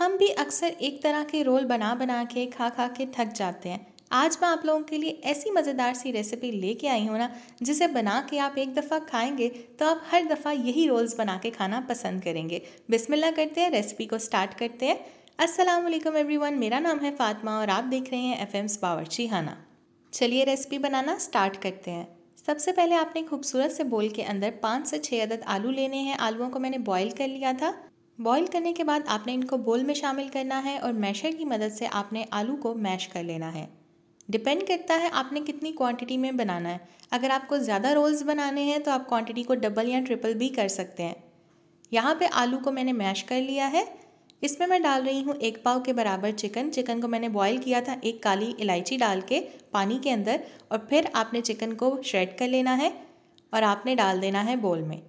हम भी अक्सर एक तरह के रोल बना बना के खा खा के थक जाते हैं आज मैं आप लोगों के लिए ऐसी मज़ेदार सी रेसिपी लेके आई हूँ ना जिसे बना के आप एक दफ़ा खाएंगे तो आप हर दफ़ा यही रोल्स बना के खाना पसंद करेंगे बिस्मिल्लाह करते हैं रेसिपी को स्टार्ट करते हैं अस्सलाम वालेकुम एवरीवन मेरा नाम है फ़ातिमा और आप देख रहे हैं एफ एम्स बावरची खाना चलिए रेसिपी बनाना स्टार्ट करते हैं सबसे पहले आपने खूबसूरत से बोल के अंदर पाँच से छः अदद आलू लेने हैं आलुओं को मैंने बॉईल कर लिया था बॉईल करने के बाद आपने इनको बोल में शामिल करना है और मैशर की मदद से आपने आलू को मैश कर लेना है डिपेंड करता है आपने कितनी क्वांटिटी में बनाना है अगर आपको ज़्यादा रोल्स बनाने हैं तो आप क्वांटिटी को डबल या ट्रिपल भी कर सकते हैं यहाँ पे आलू को मैंने मैश कर लिया है इसमें मैं डाल रही हूँ एक पाव के बराबर चिकन चिकन को मैंने बॉईल किया था एक काली इलायची डाल के पानी के अंदर और फिर आपने चिकन को श्रेड कर लेना है और आपने डाल देना है बोल में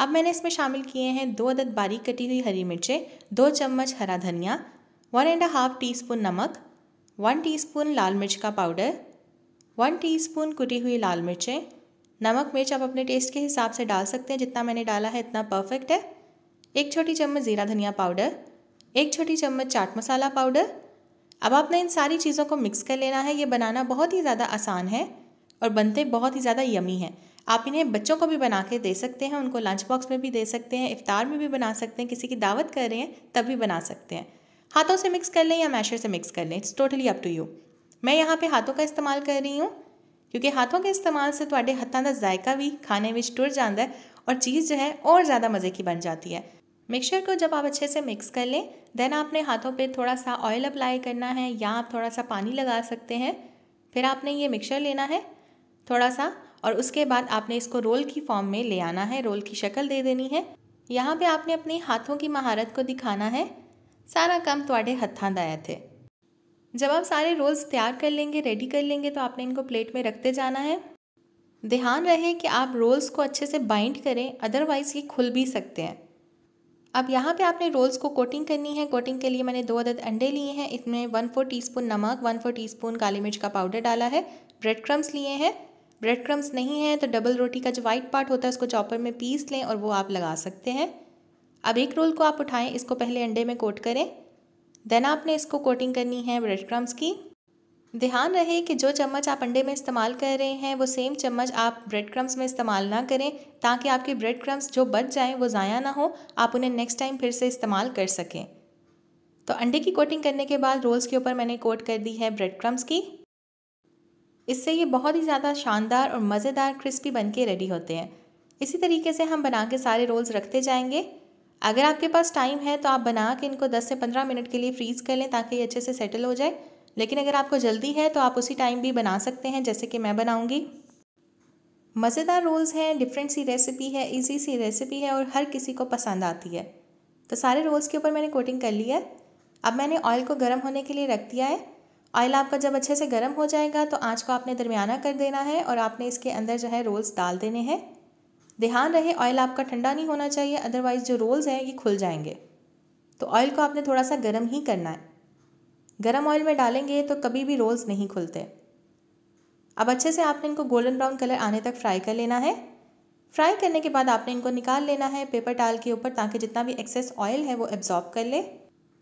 अब मैंने इसमें शामिल किए हैं दो अदद बारीक कटी हुई हरी मिर्चें दो चम्मच हरा धनिया one and half teaspoon नमक वन टी स्पून लाल मिर्च का पाउडर वन टी स्पून कुटी हुई लाल मिर्चें नमक मिर्च आप अपने टेस्ट के हिसाब से डाल सकते हैं जितना मैंने डाला है इतना परफेक्ट है एक छोटी चम्मच ज़ीरा धनिया पाउडर एक छोटी चम्मच चाट मसाला पाउडर अब आपने इन सारी चीज़ों को मिक्स कर लेना है ये बनाना बहुत ही ज़्यादा आसान है और बनते बहुत ही ज़्यादा यमी है आप इन्हें बच्चों को भी बना के दे सकते हैं उनको लंच बॉक्स में भी दे सकते हैं इफ्तार में भी बना सकते हैं किसी की दावत कर रहे हैं तब भी बना सकते हैं हाथों से मिक्स कर लें या मैशर से मिक्स कर लें it's totally up to you मैं यहाँ पे हाथों का इस्तेमाल कर रही हूँ क्योंकि हाथों के इस्तेमाल से थोड़े तो ਹੱਥਾਂ का जायका भी खाने में टुर जाता है और चीज़ जो है और ज़्यादा मज़े की बन जाती है मिक्सचर को जब आप अच्छे से मिक्स कर लें देन आपने हाथों पे थोड़ा सा ऑयल अप्लाई करना है या आप थोड़ा सा पानी लगा सकते हैं फिर आपने ये मिक्सर लेना है थोड़ा सा और उसके बाद आपने इसको रोल की फॉर्म में ले आना है रोल की शक्ल दे देनी है यहाँ पे आपने अपने हाथों की महारत को दिखाना है सारा काम थोड़े हथां दाया थे जब आप सारे रोल्स तैयार कर लेंगे रेडी कर लेंगे तो आपने इनको प्लेट में रखते जाना है ध्यान रहे कि आप रोल्स को अच्छे से बाइंड करें अदरवाइज़ ये खुल भी सकते हैं अब यहाँ पे आपने रोल्स को कोटिंग करनी है कोटिंग के लिए मैंने दो अदद अंडे लिए हैं इसमें वन फोर टीस्पून नमक वन फोर टीस्पून काली मिर्च का पाउडर डाला है ब्रेड क्रम्स लिए हैं ब्रेड क्रम्स नहीं है तो डबल रोटी का जो वाइट पार्ट होता है उसको चॉपर में पीस लें और वो आप लगा सकते हैं अब एक रोल को आप उठाएं इसको पहले अंडे में कोट करें देन आपने इसको कोटिंग करनी है ब्रेड क्रम्स की ध्यान रहे कि जो चम्मच आप अंडे में इस्तेमाल कर रहे हैं वो सेम चम्मच आप ब्रेड क्रम्स में इस्तेमाल ना करें ताकि आपके ब्रेड क्रम्स जो बच जाएं वो ज़ाया ना हो आप उन्हें नेक्स्ट टाइम फिर से इस्तेमाल कर सकें तो अंडे की कोटिंग करने के बाद रोल्स के ऊपर मैंने कोट कर दी है ब्रेड क्रम्स की इससे ये बहुत ही ज़्यादा शानदार और मज़ेदार क्रिस्पी के रेडी होते हैं इसी तरीके से हम बना के सारे रोल्स रखते जाएंगे अगर आपके पास टाइम है तो आप बना के इनको 10 से 15 मिनट के लिए फ्रीज़ कर लें ताकि ये अच्छे से सेटल हो जाए लेकिन अगर आपको जल्दी है तो आप उसी टाइम भी बना सकते हैं जैसे कि मैं बनाऊँगी मज़ेदार रोल्स हैं डिफरेंट सी रेसिपी है इजी सी रेसिपी है और हर किसी को पसंद आती है तो सारे रोल्स के ऊपर मैंने कोटिंग कर ली है अब मैंने ऑयल को गर्म होने के लिए रख दिया है ऑयल आपका जब अच्छे से गर्म हो जाएगा तो आँच को आपने दरमियाना कर देना है और आपने इसके अंदर जो है रोल्स डाल देने हैं ध्यान रहे ऑयल आपका ठंडा नहीं होना चाहिए अदरवाइज़ जो रोल्स हैं ये खुल जाएंगे तो ऑयल को आपने थोड़ा सा गर्म ही करना है गर्म ऑयल में डालेंगे तो कभी भी रोल्स नहीं खुलते अब अच्छे से आपने इनको गोल्डन ब्राउन कलर आने तक फ्राई कर लेना है फ्राई करने के बाद आपने इनको निकाल लेना है पेपर टाल के ऊपर ताकि जितना भी एक्सेस ऑयल है वो एब्जॉर्ब कर ले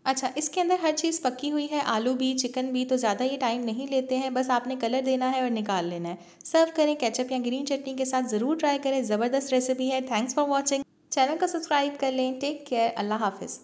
अच्छा इसके अंदर हर चीज़ पकी हुई है आलू भी चिकन भी तो ज़्यादा ये टाइम नहीं लेते हैं बस आपने कलर देना है और निकाल लेना है सर्व करें कैचअप या ग्रीन चटनी के साथ ज़रूर ट्राई करें ज़बरदस्त रेसिपी है थैंक्स फॉर वॉचिंग चैनल को सब्सक्राइब कर लें टेक केयर अल्लाह हाफिज़